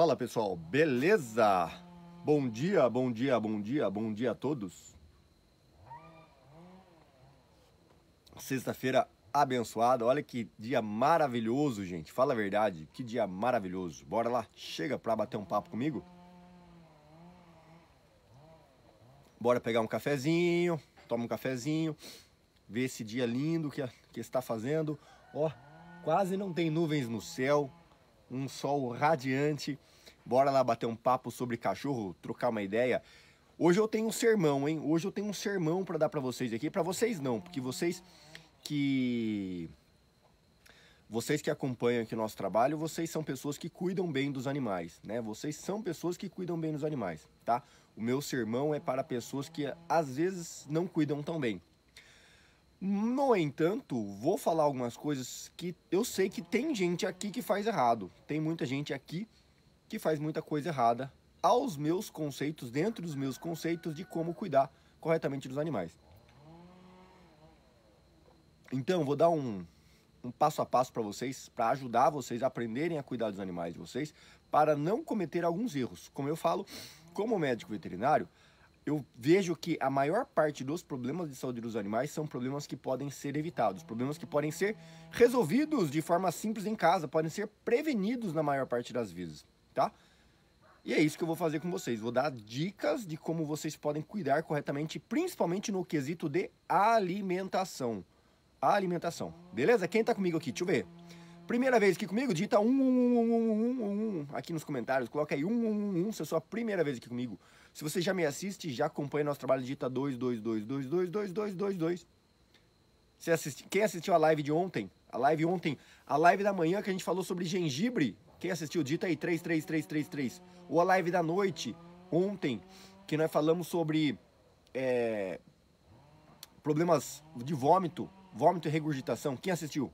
Fala pessoal, beleza? Bom dia, bom dia, bom dia, bom dia a todos. Sexta-feira abençoada, olha que dia maravilhoso, gente. Fala a verdade, que dia maravilhoso. Bora lá, chega pra bater um papo comigo. Bora pegar um cafezinho, toma um cafezinho, ver esse dia lindo que, que está fazendo. Ó, quase não tem nuvens no céu, um sol radiante. Bora lá bater um papo sobre cachorro, trocar uma ideia. Hoje eu tenho um sermão, hein? Hoje eu tenho um sermão para dar para vocês aqui. Para vocês não, porque vocês que vocês que acompanham aqui o nosso trabalho, vocês são pessoas que cuidam bem dos animais, né? Vocês são pessoas que cuidam bem dos animais, tá? O meu sermão é para pessoas que às vezes não cuidam tão bem. No entanto, vou falar algumas coisas que eu sei que tem gente aqui que faz errado. Tem muita gente aqui que faz muita coisa errada aos meus conceitos, dentro dos meus conceitos de como cuidar corretamente dos animais. Então, vou dar um, um passo a passo para vocês, para ajudar vocês a aprenderem a cuidar dos animais de vocês, para não cometer alguns erros. Como eu falo, como médico veterinário, eu vejo que a maior parte dos problemas de saúde dos animais são problemas que podem ser evitados, problemas que podem ser resolvidos de forma simples em casa, podem ser prevenidos na maior parte das vezes, tá? E é isso que eu vou fazer com vocês. Vou dar dicas de como vocês podem cuidar corretamente, principalmente no quesito de alimentação. A alimentação, beleza? Quem tá comigo aqui? Deixa eu ver. Primeira vez aqui comigo, digita um um um um um aqui nos comentários. Coloca aí um um um. se é a sua primeira vez aqui comigo. Se você já me assiste, já acompanha nosso trabalho, digita dois dois dois dois dois dois dois dois dois. Você assisti... Quem assistiu a live de ontem? A live ontem, a live da manhã que a gente falou sobre gengibre. Quem assistiu, digita aí 33333. Ou a live da noite, ontem, que nós falamos sobre é... problemas de vômito, vômito e regurgitação. Quem assistiu?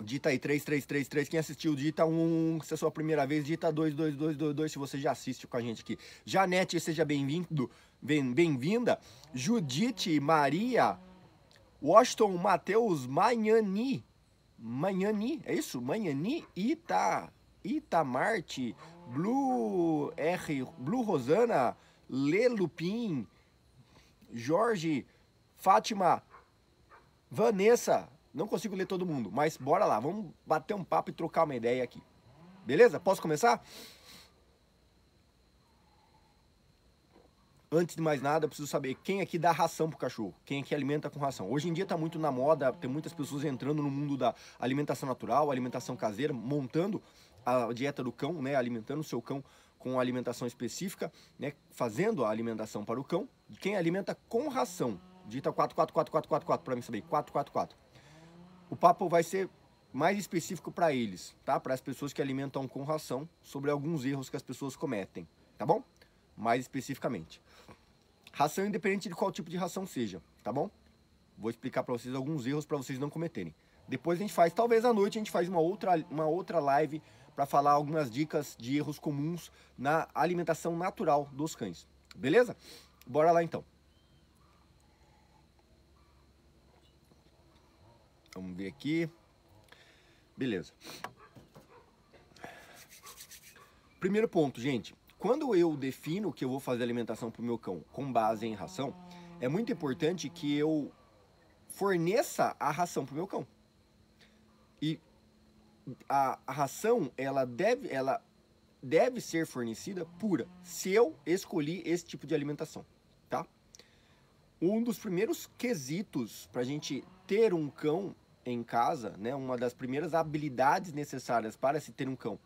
Dita aí 3333. Quem assistiu, dita 1. Se é a sua primeira vez, dita 22222. Se você já assiste com a gente aqui. Janete, seja bem-vindo. Bem-vinda. Judite Maria. Washington Matheus Manhani. Manhani, é isso? Manhani Ita. Itamarte. Blue R. Blue Rosana. Lelupim. Jorge. Fátima. Vanessa. Não consigo ler todo mundo, mas bora lá, vamos bater um papo e trocar uma ideia aqui. Beleza? Posso começar? Antes de mais nada, eu preciso saber quem aqui dá ração pro cachorro, quem aqui alimenta com ração. Hoje em dia tá muito na moda, tem muitas pessoas entrando no mundo da alimentação natural, alimentação caseira, montando a dieta do cão, né, alimentando o seu cão com alimentação específica, né, fazendo a alimentação para o cão. Quem alimenta com ração, Dita 444444 para mim saber, 444. O papo vai ser mais específico para eles, tá? Para as pessoas que alimentam com ração, sobre alguns erros que as pessoas cometem, tá bom? Mais especificamente. Ração independente de qual tipo de ração seja, tá bom? Vou explicar para vocês alguns erros para vocês não cometerem. Depois a gente faz, talvez à noite a gente faz uma outra, uma outra live para falar algumas dicas de erros comuns na alimentação natural dos cães. Beleza? Bora lá então. Vamos ver aqui. Beleza. Primeiro ponto, gente. Quando eu defino que eu vou fazer alimentação para o meu cão com base em ração, é muito importante que eu forneça a ração para o meu cão. E a, a ração, ela deve, ela deve ser fornecida pura, se eu escolhi esse tipo de alimentação, tá? Um dos primeiros quesitos para a gente ter um cão em casa, né, uma das primeiras habilidades necessárias para se ter um cão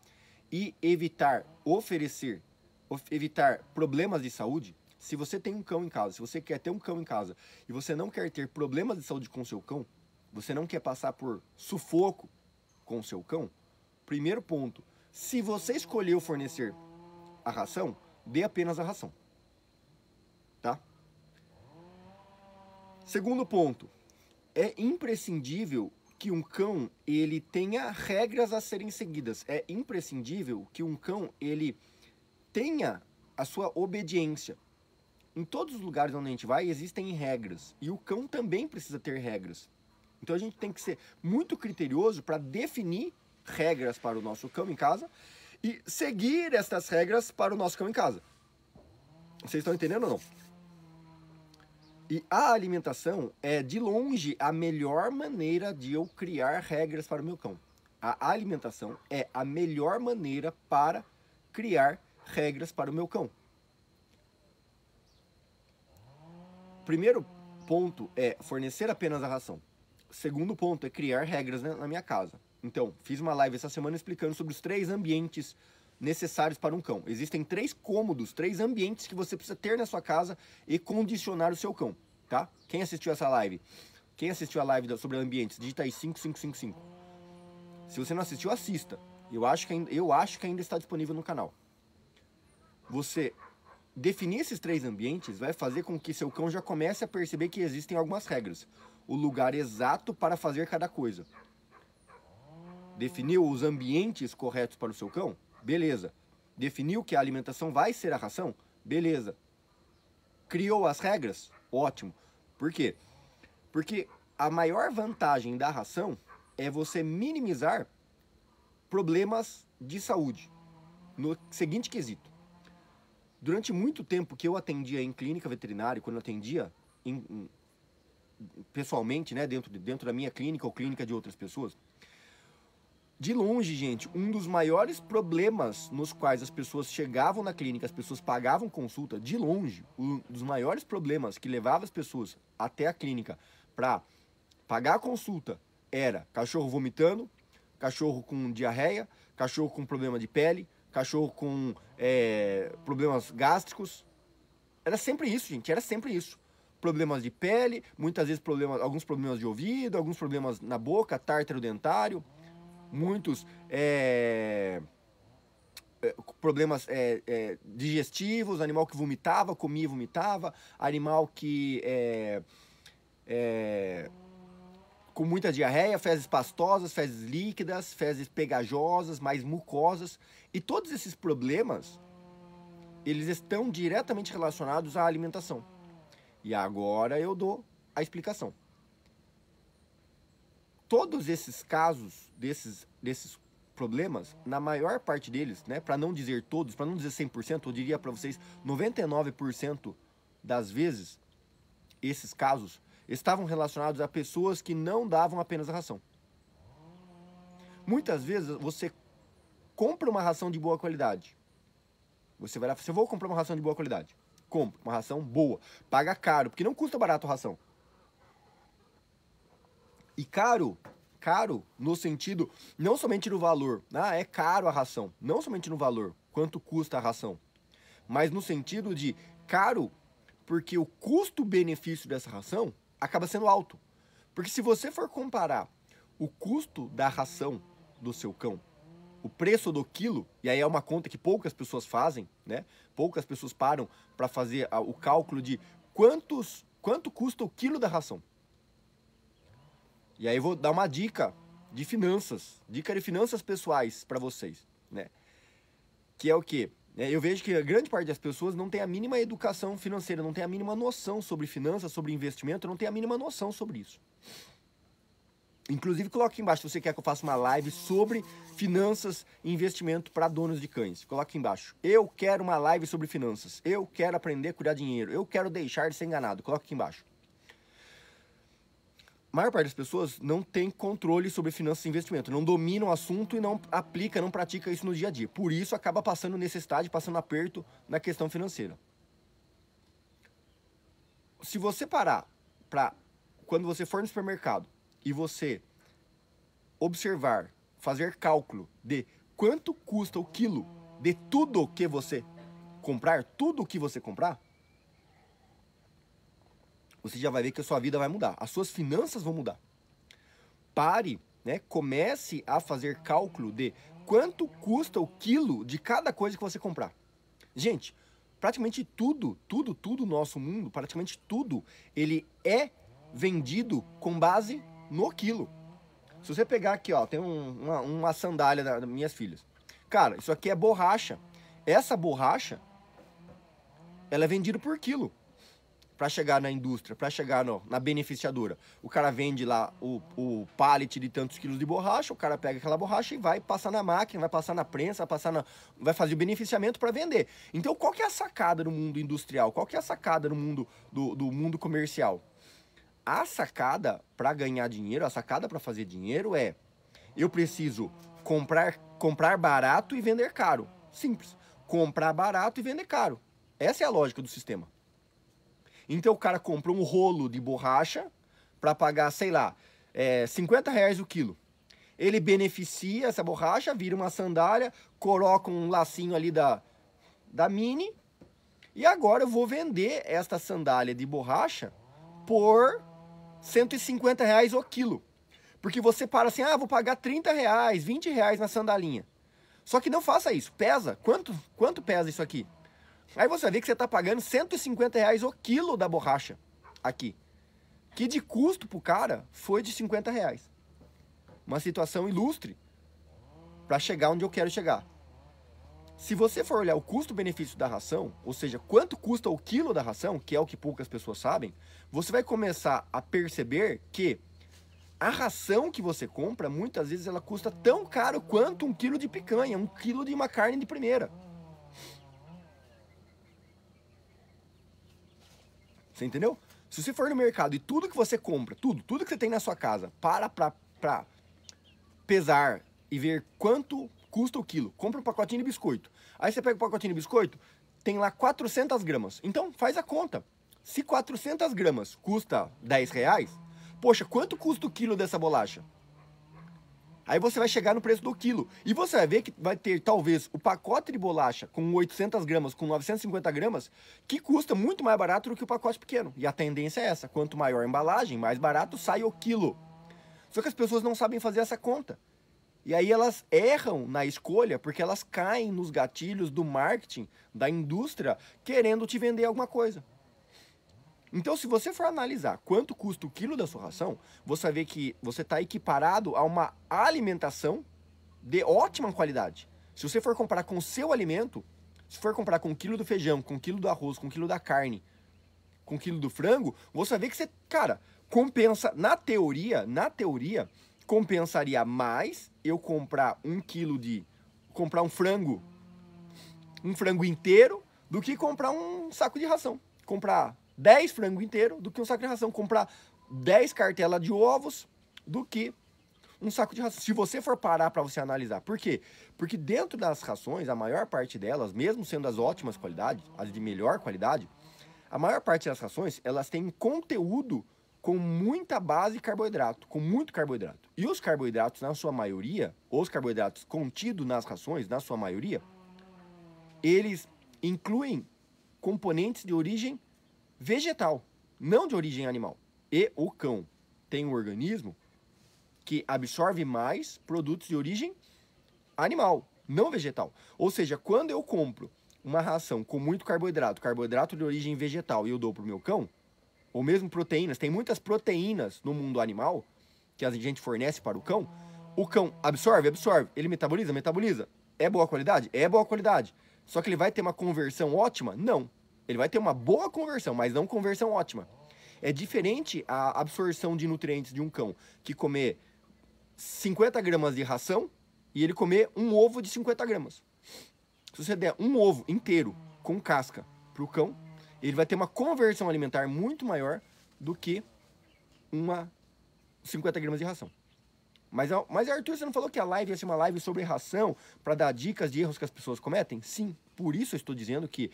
e evitar oferecer, of, evitar problemas de saúde, se você tem um cão em casa, se você quer ter um cão em casa e você não quer ter problemas de saúde com seu cão, você não quer passar por sufoco com seu cão, primeiro ponto, se você escolheu fornecer a ração, dê apenas a ração. Tá? Segundo ponto, é imprescindível que um cão ele tenha regras a serem seguidas. É imprescindível que um cão ele tenha a sua obediência. Em todos os lugares onde a gente vai existem regras e o cão também precisa ter regras. Então a gente tem que ser muito criterioso para definir regras para o nosso cão em casa e seguir estas regras para o nosso cão em casa. Vocês estão entendendo ou não? E a alimentação é, de longe, a melhor maneira de eu criar regras para o meu cão. A alimentação é a melhor maneira para criar regras para o meu cão. Primeiro ponto é fornecer apenas a ração. Segundo ponto é criar regras né, na minha casa. Então, fiz uma live essa semana explicando sobre os três ambientes necessários para um cão. Existem três cômodos, três ambientes que você precisa ter na sua casa e condicionar o seu cão, tá? Quem assistiu essa live? Quem assistiu a live sobre ambientes, digita aí 5555. Se você não assistiu, assista. Eu acho que ainda, eu acho que ainda está disponível no canal. Você definir esses três ambientes vai fazer com que seu cão já comece a perceber que existem algumas regras. O lugar exato para fazer cada coisa. Definiu os ambientes corretos para o seu cão? Beleza. Definiu que a alimentação vai ser a ração? Beleza. Criou as regras? Ótimo. Por quê? Porque a maior vantagem da ração é você minimizar problemas de saúde. No seguinte quesito. Durante muito tempo que eu atendia em clínica veterinária, quando eu atendia em, em, pessoalmente, né, dentro, dentro da minha clínica ou clínica de outras pessoas, de longe, gente, um dos maiores problemas nos quais as pessoas chegavam na clínica, as pessoas pagavam consulta, de longe, um dos maiores problemas que levava as pessoas até a clínica para pagar a consulta era cachorro vomitando, cachorro com diarreia, cachorro com problema de pele, cachorro com é, problemas gástricos. Era sempre isso, gente, era sempre isso problemas de pele, muitas vezes problemas, alguns problemas de ouvido, alguns problemas na boca, tártaro dentário muitos é, é, problemas é, é, digestivos, animal que vomitava, comia e vomitava, animal que é, é, com muita diarreia, fezes pastosas, fezes líquidas, fezes pegajosas, mais mucosas. E todos esses problemas, eles estão diretamente relacionados à alimentação. E agora eu dou a explicação todos esses casos, desses, desses problemas, na maior parte deles, né, para não dizer todos, para não dizer 100%, eu diria para vocês 99% das vezes, esses casos estavam relacionados a pessoas que não davam apenas a ração. Muitas vezes você compra uma ração de boa qualidade. Você vai lá e fala, assim, eu vou comprar uma ração de boa qualidade. Compra uma ração boa, paga caro, porque não custa barato a ração. E caro, caro no sentido não somente no valor, ah, é caro a ração, não somente no valor, quanto custa a ração, mas no sentido de caro porque o custo-benefício dessa ração acaba sendo alto. Porque se você for comparar o custo da ração do seu cão, o preço do quilo, e aí é uma conta que poucas pessoas fazem, né? Poucas pessoas param para fazer o cálculo de quantos, quanto custa o quilo da ração. E aí eu vou dar uma dica de finanças, dica de finanças pessoais para vocês, né? Que é o que? É, eu vejo que a grande parte das pessoas não tem a mínima educação financeira, não tem a mínima noção sobre finanças, sobre investimento, não tem a mínima noção sobre isso. Inclusive, coloque aqui embaixo se você quer que eu faça uma live sobre finanças e investimento para donos de cães. Coloque aqui embaixo. Eu quero uma live sobre finanças. Eu quero aprender a cuidar dinheiro. Eu quero deixar de ser enganado. Coloque aqui embaixo a maior parte das pessoas não tem controle sobre finanças e investimento, não domina o assunto e não aplica, não pratica isso no dia a dia. Por isso acaba passando necessidade, passando aperto na questão financeira. Se você parar para quando você for no supermercado e você observar, fazer cálculo de quanto custa o quilo de tudo que você comprar, tudo que você comprar, você já vai ver que a sua vida vai mudar, as suas finanças vão mudar. Pare, né? Comece a fazer cálculo de quanto custa o quilo de cada coisa que você comprar. Gente, praticamente tudo, tudo, tudo no nosso mundo, praticamente tudo, ele é vendido com base no quilo. Se você pegar aqui, ó, tem um, uma, uma, sandália das minhas filhas. Cara, isso aqui é borracha. Essa borracha, ela é vendida por quilo para chegar na indústria, para chegar no, na beneficiadora. O cara vende lá o, o pallet de tantos quilos de borracha, o cara pega aquela borracha e vai passar na máquina, vai passar na prensa, vai, passar na, vai fazer o beneficiamento para vender. Então, qual que é a sacada no mundo industrial? Qual que é a sacada no mundo do, do mundo comercial? A sacada para ganhar dinheiro, a sacada para fazer dinheiro é eu preciso comprar comprar barato e vender caro. Simples. Comprar barato e vender caro. Essa é a lógica do sistema. Então o cara compra um rolo de borracha para pagar, sei lá, é, 50 reais o quilo. Ele beneficia essa borracha, vira uma sandália, coloca um lacinho ali da, da mini. E agora eu vou vender esta sandália de borracha por 150 reais o quilo. Porque você para assim, ah, vou pagar 30 reais, 20 reais na sandalinha. Só que não faça isso. Pesa. Quanto, quanto pesa isso aqui? Aí você vê que você está pagando 150 reais o quilo da borracha aqui. Que de custo para o cara foi de 50 reais. Uma situação ilustre para chegar onde eu quero chegar. Se você for olhar o custo-benefício da ração, ou seja, quanto custa o quilo da ração, que é o que poucas pessoas sabem, você vai começar a perceber que a ração que você compra, muitas vezes ela custa tão caro quanto um quilo de picanha, um quilo de uma carne de primeira. Você entendeu? Se você for no mercado e tudo que você compra, tudo, tudo que você tem na sua casa, para pra, pra pesar e ver quanto custa o quilo. Compra um pacotinho de biscoito. Aí você pega o um pacotinho de biscoito, tem lá 400 gramas. Então, faz a conta. Se 400 gramas custa 10 reais, poxa, quanto custa o quilo dessa bolacha? Aí você vai chegar no preço do quilo. E você vai ver que vai ter talvez o pacote de bolacha com 800 gramas, com 950 gramas, que custa muito mais barato do que o pacote pequeno. E a tendência é essa: quanto maior a embalagem, mais barato sai o quilo. Só que as pessoas não sabem fazer essa conta. E aí elas erram na escolha porque elas caem nos gatilhos do marketing, da indústria, querendo te vender alguma coisa. Então, se você for analisar quanto custa o quilo da sua ração, você vai ver que você está equiparado a uma alimentação de ótima qualidade. Se você for comparar com o seu alimento, se for comparar com o quilo do feijão, com o quilo do arroz, com o quilo da carne, com o quilo do frango, você vai ver que você, cara, compensa, na teoria, na teoria, compensaria mais eu comprar um quilo de, comprar um frango, um frango inteiro, do que comprar um saco de ração. Comprar 10 frango inteiro do que um saco de ração. Comprar 10 cartelas de ovos do que um saco de ração. Se você for parar para você analisar. Por quê? Porque dentro das rações, a maior parte delas, mesmo sendo as ótimas qualidades, as de melhor qualidade, a maior parte das rações, elas têm conteúdo com muita base carboidrato, com muito carboidrato. E os carboidratos, na sua maioria, os carboidratos contidos nas rações, na sua maioria, eles incluem componentes de origem vegetal, não de origem animal. E o cão tem um organismo que absorve mais produtos de origem animal, não vegetal. Ou seja, quando eu compro uma ração com muito carboidrato, carboidrato de origem vegetal, e eu dou para o meu cão, ou mesmo proteínas, tem muitas proteínas no mundo animal que a gente fornece para o cão, o cão absorve, absorve, ele metaboliza, metaboliza. É boa qualidade? É boa qualidade. Só que ele vai ter uma conversão ótima? Não. Ele vai ter uma boa conversão, mas não conversão ótima. É diferente a absorção de nutrientes de um cão que comer 50 gramas de ração e ele comer um ovo de 50 gramas. Se você der um ovo inteiro com casca para o cão, ele vai ter uma conversão alimentar muito maior do que uma 50 gramas de ração. Mas, mas Arthur, você não falou que a live ia ser uma live sobre ração para dar dicas de erros que as pessoas cometem? Sim, por isso eu estou dizendo que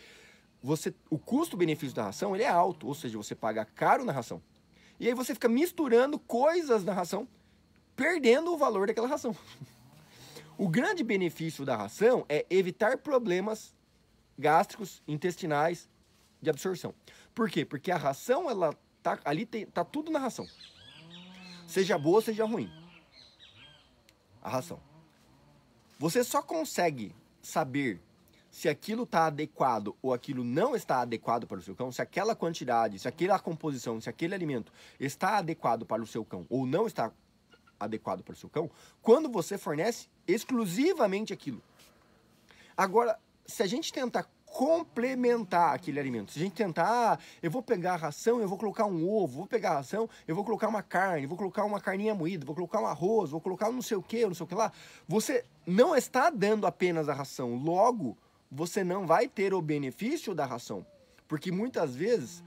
você, o custo-benefício da ração ele é alto, ou seja, você paga caro na ração. E aí você fica misturando coisas na ração, perdendo o valor daquela ração. O grande benefício da ração é evitar problemas gástricos, intestinais, de absorção. Por quê? Porque a ração, ela tá ali tem, tá tudo na ração. Seja boa, seja ruim. A ração. Você só consegue saber se aquilo está adequado ou aquilo não está adequado para o seu cão, se aquela quantidade, se aquela composição, se aquele alimento está adequado para o seu cão ou não está adequado para o seu cão, quando você fornece exclusivamente aquilo. Agora, se a gente tentar complementar aquele alimento. Se a gente tentar, ah, eu vou pegar a ração, eu vou colocar um ovo, vou pegar a ração, eu vou colocar uma carne, vou colocar uma carninha moída, vou colocar um arroz, vou colocar um não sei o que, não sei o que lá. Você não está dando apenas a ração, logo você não vai ter o benefício da ração. Porque muitas vezes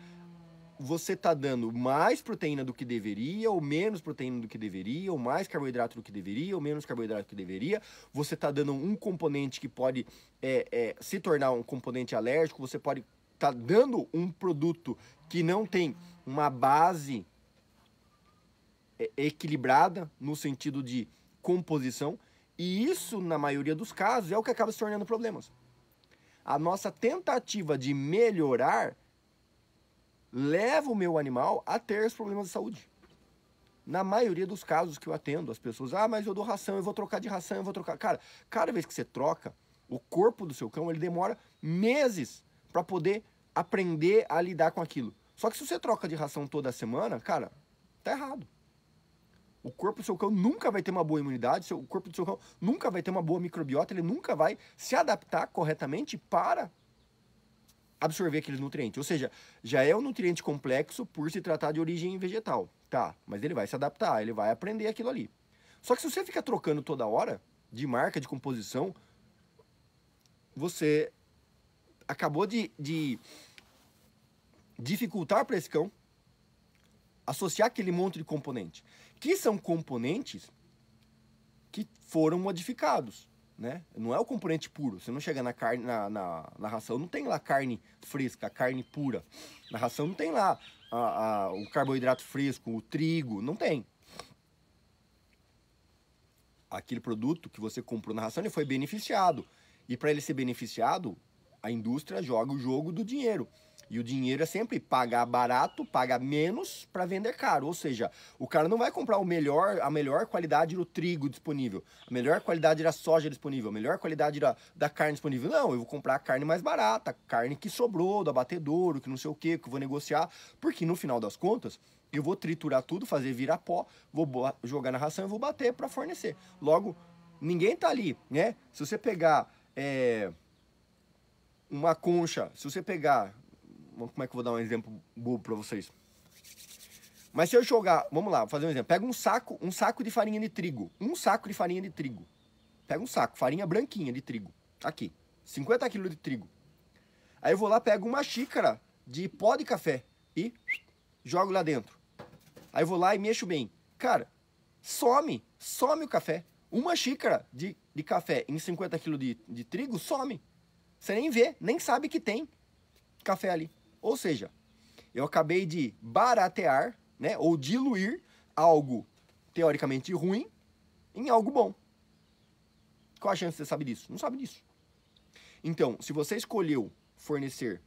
você está dando mais proteína do que deveria, ou menos proteína do que deveria, ou mais carboidrato do que deveria, ou menos carboidrato do que deveria. Você está dando um componente que pode é, é, se tornar um componente alérgico, você pode estar tá dando um produto que não tem uma base é, equilibrada no sentido de composição. E isso, na maioria dos casos, é o que acaba se tornando problemas a nossa tentativa de melhorar leva o meu animal a ter os problemas de saúde. Na maioria dos casos que eu atendo, as pessoas, ah, mas eu dou ração, eu vou trocar de ração, eu vou trocar. Cara, cada vez que você troca, o corpo do seu cão ele demora meses para poder aprender a lidar com aquilo. Só que se você troca de ração toda semana, cara, tá errado. O corpo do seu cão nunca vai ter uma boa imunidade, o corpo do seu cão nunca vai ter uma boa microbiota, ele nunca vai se adaptar corretamente para absorver aquele nutriente. Ou seja, já é um nutriente complexo por se tratar de origem vegetal. Tá, mas ele vai se adaptar, ele vai aprender aquilo ali. Só que se você fica trocando toda hora de marca, de composição, você acabou de, de dificultar para esse cão associar aquele monte de componente, que são componentes que foram modificados, né? Não é o componente puro. Você não chega na carne, na, na, na ração não tem lá carne fresca, carne pura. Na ração não tem lá a, a, o carboidrato fresco, o trigo, não tem. Aquele produto que você comprou na ração ele foi beneficiado e para ele ser beneficiado a indústria joga o jogo do dinheiro. E o dinheiro é sempre pagar barato, pagar menos para vender caro. Ou seja, o cara não vai comprar o melhor, a melhor qualidade do trigo disponível, a melhor qualidade da soja disponível, a melhor qualidade da, da carne disponível. Não, eu vou comprar a carne mais barata, carne que sobrou do abatedouro, que não sei o que, que eu vou negociar. Porque no final das contas, eu vou triturar tudo, fazer virar pó, vou jogar na ração e vou bater para fornecer. Logo, ninguém tá ali, né? Se você pegar é, uma concha, se você pegar como é que eu vou dar um exemplo bobo para vocês? Mas se eu jogar, vamos lá, vou fazer um exemplo. Pega um saco, um saco de farinha de trigo. Um saco de farinha de trigo. Pega um saco, farinha branquinha de trigo. Tá aqui. 50 quilos de trigo. Aí eu vou lá, pego uma xícara de pó de café e jogo lá dentro. Aí eu vou lá e mexo bem. Cara, some, some o café. Uma xícara de, de café em 50 quilos de, de trigo some. Você nem vê, nem sabe que tem café ali. Ou seja, eu acabei de baratear, né, ou diluir algo teoricamente ruim em algo bom. Qual a chance de você saber disso? Não sabe disso. Então, se você escolheu fornecer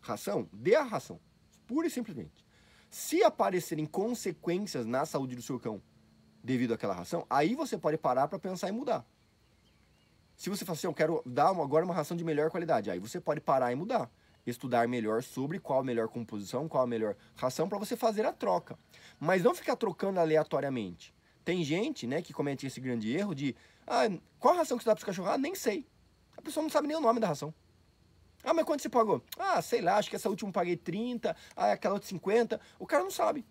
ração, dê a ração, pura e simplesmente. Se aparecerem consequências na saúde do seu cão devido àquela ração, aí você pode parar para pensar e mudar. Se você fala assim, eu quero dar agora uma ração de melhor qualidade, aí você pode parar e mudar estudar melhor sobre qual a melhor composição, qual a melhor ração para você fazer a troca. Mas não ficar trocando aleatoriamente. Tem gente, né, que comete esse grande erro de, ah, qual ração que você dá para os cachorros? Ah, nem sei. A pessoa não sabe nem o nome da ração. Ah, mas quanto você pagou? Ah, sei lá, acho que essa última eu paguei 30, ah, aquela outra 50. O cara não sabe.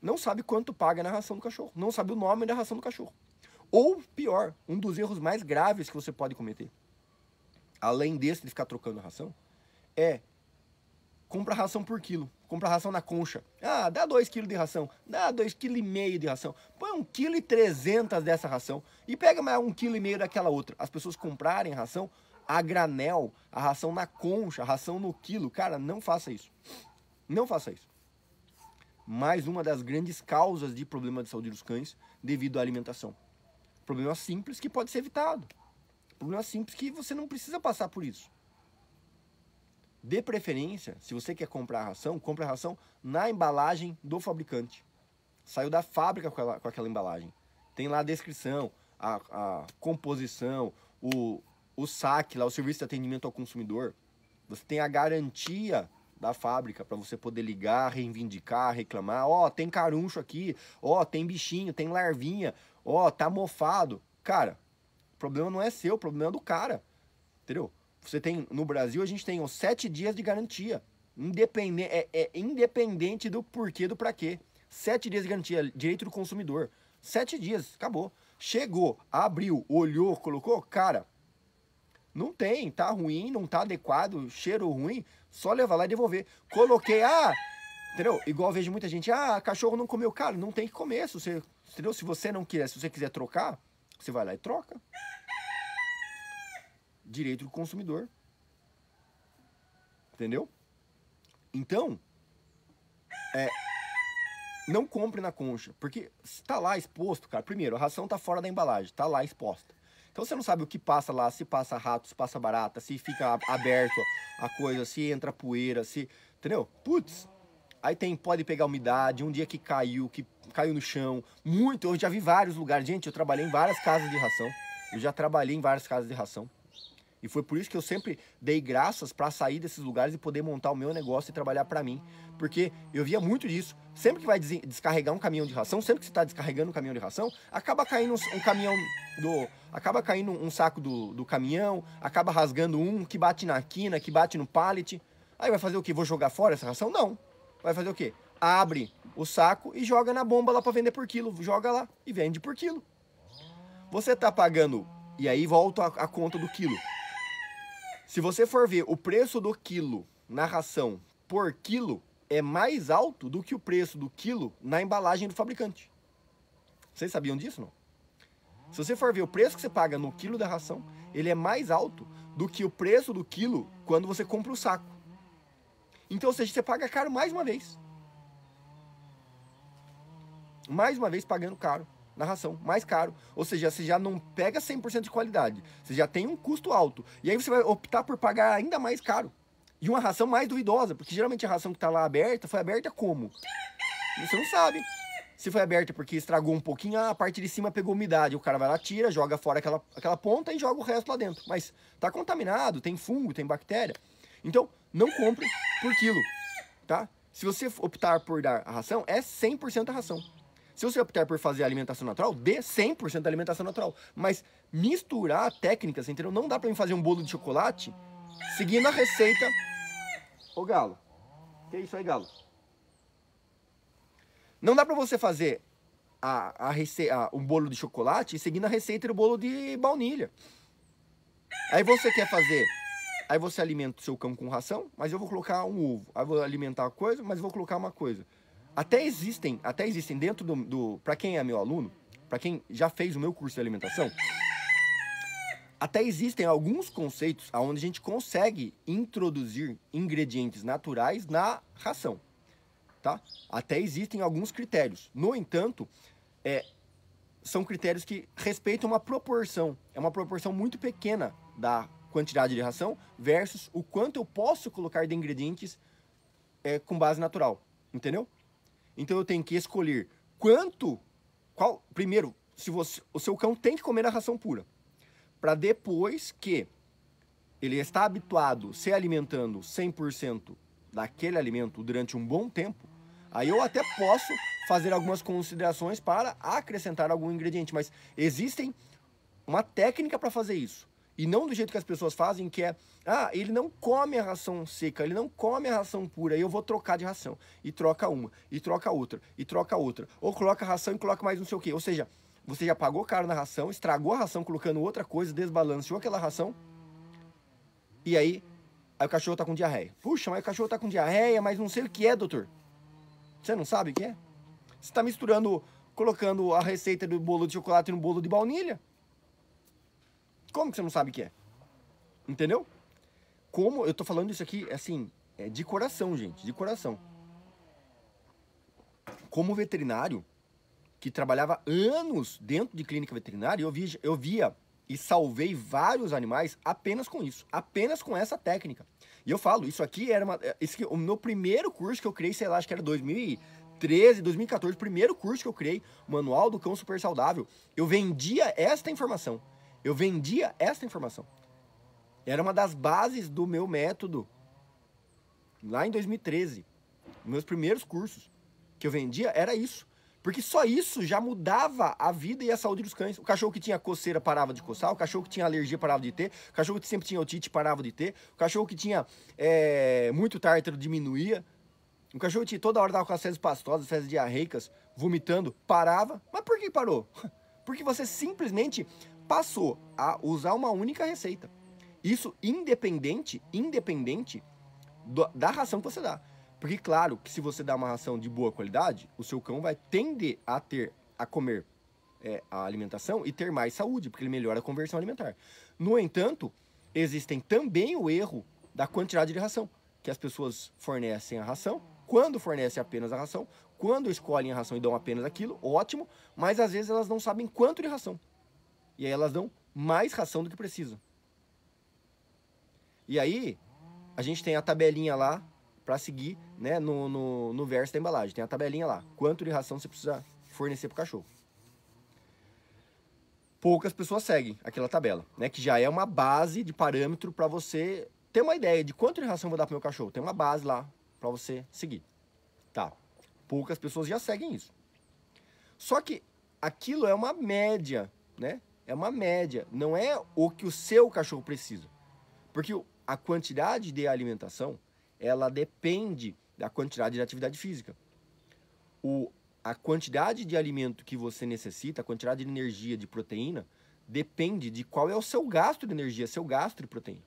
Não sabe quanto paga na ração do cachorro. Não sabe o nome da ração do cachorro. Ou pior, um dos erros mais graves que você pode cometer, além desse de ficar trocando ração, é compra ração por quilo, compra ração na concha. Ah, dá 2 kg de ração, dá 2,5 kg de ração. Põe 1,3 kg dessa ração e pega mais 1,5 kg daquela outra. As pessoas comprarem ração a granel, a ração na concha, a ração no quilo. Cara, não faça isso. Não faça isso. Mais uma das grandes causas de problema de saúde dos cães devido à alimentação. Problema simples que pode ser evitado. Problema simples que você não precisa passar por isso. De preferência, se você quer comprar a ração, compre a ração na embalagem do fabricante. Saiu da fábrica com, ela, com aquela embalagem. Tem lá a descrição, a, a composição, o, o saque, lá, o serviço de atendimento ao consumidor. Você tem a garantia da fábrica para você poder ligar, reivindicar, reclamar. Ó, oh, tem caruncho aqui, ó, oh, tem bichinho, tem larvinha, ó, oh, tá mofado. Cara, o problema não é seu, o problema é do cara. Entendeu? Você tem no Brasil a gente tem os sete dias de garantia, independente é, é independente do porquê do para quê. Sete dias de garantia, direito do consumidor. Sete dias, acabou. Chegou, abriu, olhou, colocou, cara, não tem, tá ruim, não tá adequado, cheiro ruim, só levar lá e devolver. Coloquei, ah, entendeu? Igual vejo muita gente, ah, cachorro não comeu, cara, não tem que comer. Se você, entendeu? Se você não quiser, se você quiser trocar, você vai lá e troca direito do consumidor. Entendeu? Então, é, não compre na concha, porque está lá exposto, cara. Primeiro, a ração está fora da embalagem, está lá exposta. Então você não sabe o que passa lá, se passa rato, se passa barata, se fica aberto a coisa, se entra poeira, se. Entendeu? Putz, Aí tem, pode pegar umidade, um dia que caiu, que caiu no chão. Muito, eu já vi vários lugares. Gente, eu trabalhei em várias casas de ração. Eu já trabalhei em várias casas de ração. E foi por isso que eu sempre dei graças para sair desses lugares e poder montar o meu negócio e trabalhar para mim. Porque eu via muito disso. Sempre que vai descarregar um caminhão de ração, sempre que você está descarregando um caminhão de ração, acaba caindo um caminhão do. acaba caindo um saco do, do caminhão, acaba rasgando um que bate na quina, que bate no pallet. Aí vai fazer o quê? Vou jogar fora essa ração? Não. Vai fazer o quê? Abre o saco e joga na bomba lá para vender por quilo. Joga lá e vende por quilo. Você está pagando. E aí volta a conta do quilo se você for ver o preço do quilo na ração por quilo, é mais alto do que o preço do quilo na embalagem do fabricante. Vocês sabiam disso, não? Se você for ver o preço que você paga no quilo da ração, ele é mais alto do que o preço do quilo quando você compra o saco. Então, ou seja, você paga caro mais uma vez. Mais uma vez pagando caro na ração, mais caro. Ou seja, você já não pega 100% de qualidade, você já tem um custo alto. E aí você vai optar por pagar ainda mais caro. E uma ração mais duvidosa, porque geralmente a ração que está lá aberta foi aberta como? Você não sabe. Se foi aberta porque estragou um pouquinho, ah, a parte de cima pegou umidade. O cara vai lá, tira, joga fora aquela, aquela ponta e joga o resto lá dentro. Mas tá contaminado, tem fungo, tem bactéria. Então, não compre por quilo, tá? Se você optar por dar a ração, é 100% a ração. Se você optar por fazer alimentação natural, dê 100% da alimentação natural. Mas misturar técnicas, entendeu? Não dá pra mim fazer um bolo de chocolate seguindo a receita. Ô galo, que é isso aí, galo? Não dá pra você fazer a, a rece... a, um bolo de chocolate seguindo a receita do bolo de baunilha. Aí você quer fazer Aí você alimenta o seu cão com ração, mas eu vou colocar um ovo. Aí eu vou alimentar a coisa, mas vou colocar uma coisa. Até existem, até existem dentro do, do para quem é meu aluno, para quem já fez o meu curso de alimentação, até existem alguns conceitos aonde a gente consegue introduzir ingredientes naturais na ração, tá? Até existem alguns critérios. No entanto, é, são critérios que respeitam uma proporção, é uma proporção muito pequena da quantidade de ração versus o quanto eu posso colocar de ingredientes é, com base natural, entendeu? Então eu tenho que escolher quanto, qual, primeiro, se você, o seu cão tem que comer a ração pura, para depois que ele está habituado se alimentando 100% daquele alimento durante um bom tempo, aí eu até posso fazer algumas considerações para acrescentar algum ingrediente, mas existem uma técnica para fazer isso. E não do jeito que as pessoas fazem, que é, ah, ele não come a ração seca, ele não come a ração pura, eu vou trocar de ração. E troca uma, e troca outra, e troca outra. Ou coloca a ração e coloca mais não sei o quê. Ou seja, você já pagou caro na ração, estragou a ração colocando outra coisa, desbalanceou aquela ração. E aí, aí o cachorro tá com diarreia. Puxa, mas o cachorro tá com diarreia, mas não sei o que é, doutor. Você não sabe o que é? Você tá misturando, colocando a receita do bolo de chocolate no bolo de baunilha como que você não sabe o que é? Entendeu? Como eu tô falando isso aqui, assim, é de coração, gente, de coração. Como veterinário que trabalhava anos dentro de clínica veterinária, eu via, eu via e salvei vários animais apenas com isso, apenas com essa técnica. E eu falo, isso aqui era uma, aqui, é, o meu primeiro curso que eu criei, sei lá, acho que era 2013, 2014, primeiro curso que eu criei, Manual do Cão Super Saudável. Eu vendia esta informação. Eu vendia essa informação. Era uma das bases do meu método lá em 2013. Meus primeiros cursos que eu vendia era isso. Porque só isso já mudava a vida e a saúde dos cães. O cachorro que tinha coceira parava de coçar, o cachorro que tinha alergia parava de ter, o cachorro que sempre tinha otite parava de ter, o cachorro que tinha é, muito tártaro diminuía, o cachorro que toda hora estava com as fezes pastosas, fezes diarreicas, vomitando, parava. Mas por que parou? Porque você simplesmente passou a usar uma única receita. Isso independente, independente do, da ração que você dá. Porque claro que se você dá uma ração de boa qualidade, o seu cão vai tender a ter a comer é, a alimentação e ter mais saúde, porque ele melhora a conversão alimentar. No entanto, existem também o erro da quantidade de ração, que as pessoas fornecem a ração, quando fornecem apenas a ração, quando escolhem a ração e dão apenas aquilo, ótimo, mas às vezes elas não sabem quanto de ração. E aí elas dão mais ração do que precisam. E aí, a gente tem a tabelinha lá para seguir, né, no, no, no verso da embalagem. Tem a tabelinha lá. Quanto de ração você precisa fornecer pro cachorro. Poucas pessoas seguem aquela tabela, né, que já é uma base de parâmetro para você ter uma ideia de quanto de ração vou dar pro meu cachorro. Tem uma base lá para você seguir. Tá. Poucas pessoas já seguem isso. Só que aquilo é uma média, né? é uma média, não é o que o seu cachorro precisa. Porque a quantidade de alimentação, ela depende da quantidade de atividade física. O, a quantidade de alimento que você necessita, a quantidade de energia, de proteína, depende de qual é o seu gasto de energia, seu gasto de proteína.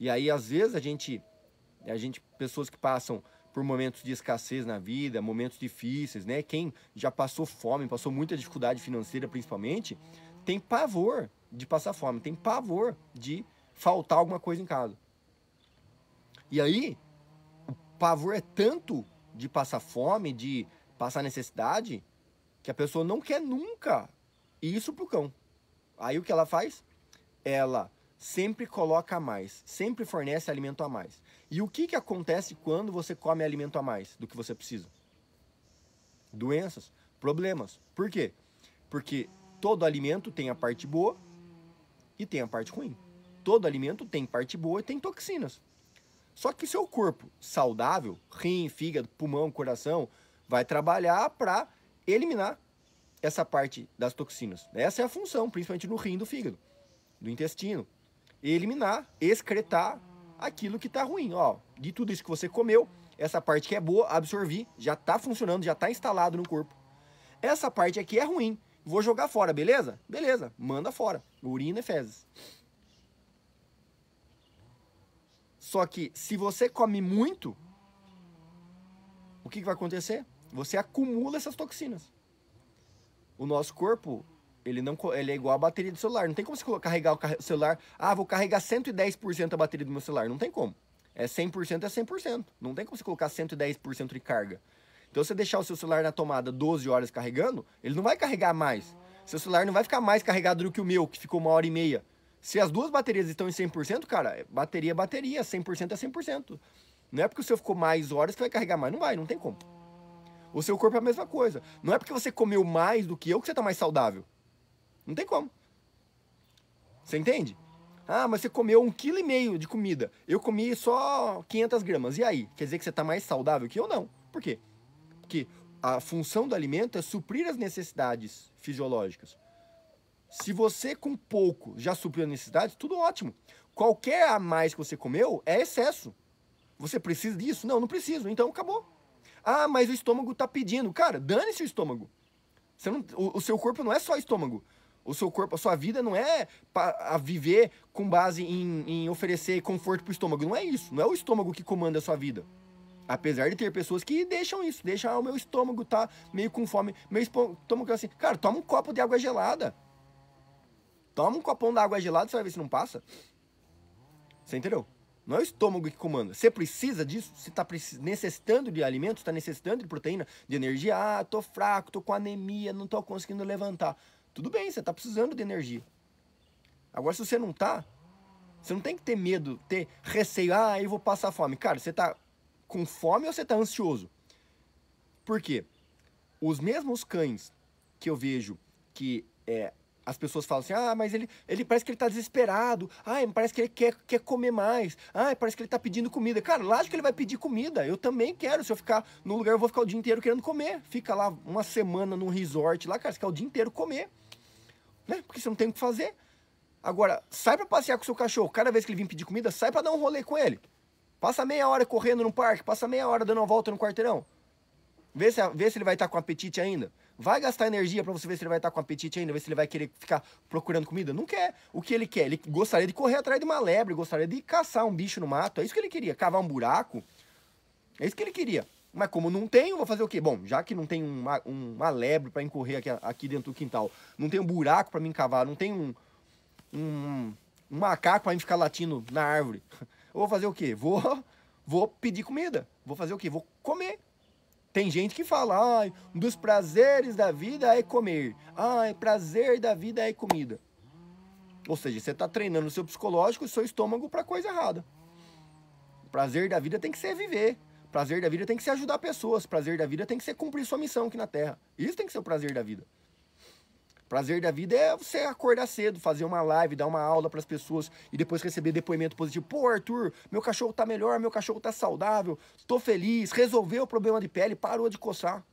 E aí, às vezes, a gente, a gente pessoas que passam por momentos de escassez na vida, momentos difíceis, né? Quem já passou fome, passou muita dificuldade financeira principalmente, tem pavor de passar fome, tem pavor de faltar alguma coisa em casa. E aí, o pavor é tanto de passar fome, de passar necessidade, que a pessoa não quer nunca isso pro cão. Aí o que ela faz? Ela sempre coloca a mais, sempre fornece alimento a mais. E o que, que acontece quando você come alimento a mais do que você precisa? Doenças, problemas. Por quê? Porque todo alimento tem a parte boa e tem a parte ruim. Todo alimento tem parte boa e tem toxinas. Só que seu corpo saudável, rim, fígado, pulmão, coração, vai trabalhar para eliminar essa parte das toxinas. Essa é a função, principalmente no rim do fígado, do intestino. Eliminar, excretar aquilo que está ruim. Ó, de tudo isso que você comeu, essa parte que é boa, absorvi, já está funcionando, já está instalado no corpo. Essa parte aqui é ruim, vou jogar fora, beleza? Beleza, manda fora, urina e fezes. Só que se você come muito, o que, que vai acontecer? Você acumula essas toxinas. O nosso corpo ele, não, ele é igual a bateria do celular. Não tem como você carregar o celular. Ah, vou carregar 110% a bateria do meu celular. Não tem como. É 100% é 100%. Não tem como você colocar 110% de carga. Então, se você deixar o seu celular na tomada 12 horas carregando, ele não vai carregar mais. Seu celular não vai ficar mais carregado do que o meu, que ficou uma hora e meia. Se as duas baterias estão em 100%, cara, é bateria é bateria, 100% é 100%. Não é porque o seu ficou mais horas que vai carregar mais. Não vai, não tem como. O seu corpo é a mesma coisa. Não é porque você comeu mais do que eu que você está mais saudável. Não tem como. Você entende? Ah, mas você comeu um quilo e meio de comida. Eu comi só 500 gramas. E aí? Quer dizer que você está mais saudável que eu? Não. Por quê? Porque a função do alimento é suprir as necessidades fisiológicas. Se você com pouco já supriu a necessidade, tudo ótimo. Qualquer a mais que você comeu é excesso. Você precisa disso? Não, não preciso. Então acabou. Ah, mas o estômago está pedindo. Cara, dane-se o estômago. Não, o, o seu corpo não é só estômago. O seu corpo, a sua vida não é para viver com base em, em oferecer conforto para o estômago. Não é isso. Não é o estômago que comanda a sua vida. Apesar de ter pessoas que deixam isso, deixam ah, o meu estômago tá meio com fome, meu estômago assim, cara, toma um copo de água gelada. Toma um copão da água gelada, você vai ver se não passa. Você entendeu? Não é o estômago que comanda. Você precisa disso? Você está necessitando de alimentos? Está necessitando de proteína, de energia? Ah, tô fraco, tô com anemia, não tô conseguindo levantar tudo bem, você está precisando de energia. Agora, se você não está, você não tem que ter medo, ter receio, ah, eu vou passar fome. Cara, você está com fome ou você está ansioso? Por quê? Os mesmos cães que eu vejo que é, as pessoas falam assim, ah, mas ele, ele parece que ele está desesperado, ah, parece que ele quer, quer comer mais, ah, parece que ele está pedindo comida. Cara, lógico que ele vai pedir comida, eu também quero, se eu ficar no lugar eu vou ficar o dia inteiro querendo comer. Fica lá uma semana num resort lá, cara, você quer o dia inteiro comer né? Porque você não tem o que fazer. Agora, sai para passear com o seu cachorro. Cada vez que ele vir pedir comida, sai para dar um rolê com ele. Passa meia hora correndo no parque, passa meia hora dando uma volta no quarteirão. Vê se, vê se ele vai estar tá com apetite ainda. Vai gastar energia para você ver se ele vai estar tá com apetite ainda, ver se ele vai querer ficar procurando comida. Não quer. O que ele quer? Ele gostaria de correr atrás de uma lebre, gostaria de caçar um bicho no mato. É isso que ele queria. Cavar um buraco. É isso que ele queria. Mas como não tenho, vou fazer o quê? Bom, já que não tem uma, uma lebre para incorrer aqui, aqui dentro do quintal, não tem um buraco para me encavar, não tem um, um, um macaco para me ficar latindo na árvore, eu vou fazer o quê? Vou, vou pedir comida. Vou fazer o quê? Vou comer. Tem gente que fala, um dos prazeres da vida é comer. ah prazer da vida é comida. Ou seja, você está treinando o seu psicológico e seu estômago para coisa errada. O prazer da vida tem que ser viver. Prazer da vida tem que ser ajudar pessoas. Prazer da vida tem que ser cumprir sua missão aqui na Terra. Isso tem que ser o prazer da vida. Prazer da vida é você acordar cedo, fazer uma live, dar uma aula para as pessoas e depois receber depoimento positivo. Pô, Arthur, meu cachorro tá melhor, meu cachorro tá saudável, tô feliz, resolveu o problema de pele, parou de coçar.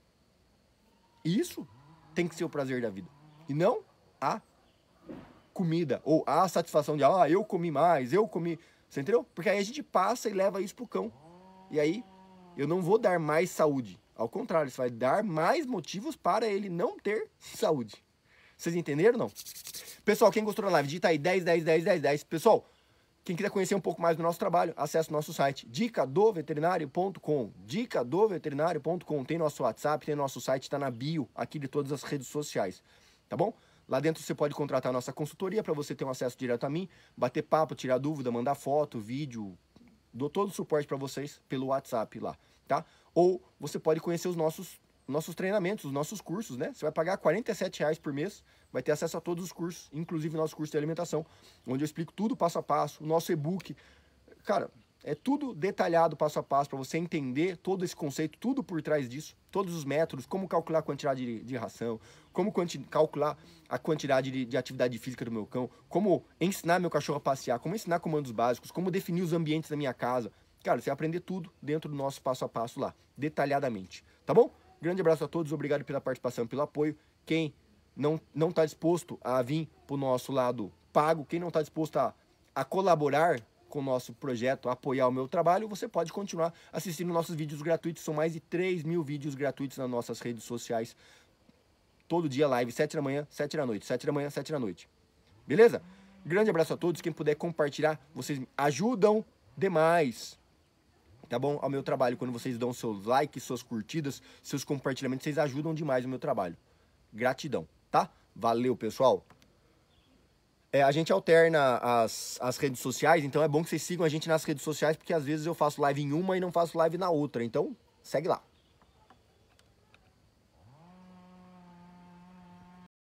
Isso tem que ser o prazer da vida. E não a comida ou a satisfação de, ah, eu comi mais, eu comi. Você entendeu? Porque aí a gente passa e leva isso pro cão. E aí eu não vou dar mais saúde. Ao contrário, isso vai dar mais motivos para ele não ter saúde. Vocês entenderam ou não? Pessoal, quem gostou da live, digita aí 10, 10, 10, 10, 10. Pessoal, quem quiser conhecer um pouco mais do nosso trabalho, acesse o nosso site dicadoveterinário.com. Dicadoveterinário.com. Tem nosso WhatsApp, tem nosso site, está na bio aqui de todas as redes sociais. Tá bom? Lá dentro você pode contratar a nossa consultoria para você ter um acesso direto a mim, bater papo, tirar dúvida, mandar foto, vídeo, Dou todo o suporte para vocês pelo WhatsApp lá, tá? Ou você pode conhecer os nossos nossos treinamentos, os nossos cursos, né? Você vai pagar R$ reais por mês, vai ter acesso a todos os cursos, inclusive nosso curso de alimentação, onde eu explico tudo passo a passo, o nosso e-book. Cara, é tudo detalhado passo a passo para você entender todo esse conceito, tudo por trás disso, todos os métodos, como calcular a quantidade de, de ração, como calcular a quantidade de, de, atividade física do meu cão, como ensinar meu cachorro a passear, como ensinar comandos básicos, como definir os ambientes da minha casa. Cara, você vai aprender tudo dentro do nosso passo a passo lá, detalhadamente. Tá bom? Grande abraço a todos, obrigado pela participação, pelo apoio. Quem não não está disposto a vir para o nosso lado pago, quem não está disposto a, a colaborar com o nosso projeto, apoiar o meu trabalho, você pode continuar assistindo nossos vídeos gratuitos. São mais de 3 mil vídeos gratuitos nas nossas redes sociais. Todo dia live, 7 da manhã, 7 da noite. 7 da manhã, 7 da noite. Beleza? Grande abraço a todos. Quem puder compartilhar, vocês ajudam demais. Tá bom? Ao meu trabalho, quando vocês dão seus likes, suas curtidas, seus compartilhamentos, vocês ajudam demais o meu trabalho. Gratidão, tá? Valeu, pessoal. É, a gente alterna as, as redes sociais, então é bom que vocês sigam a gente nas redes sociais, porque às vezes eu faço live em uma e não faço live na outra. Então, segue lá.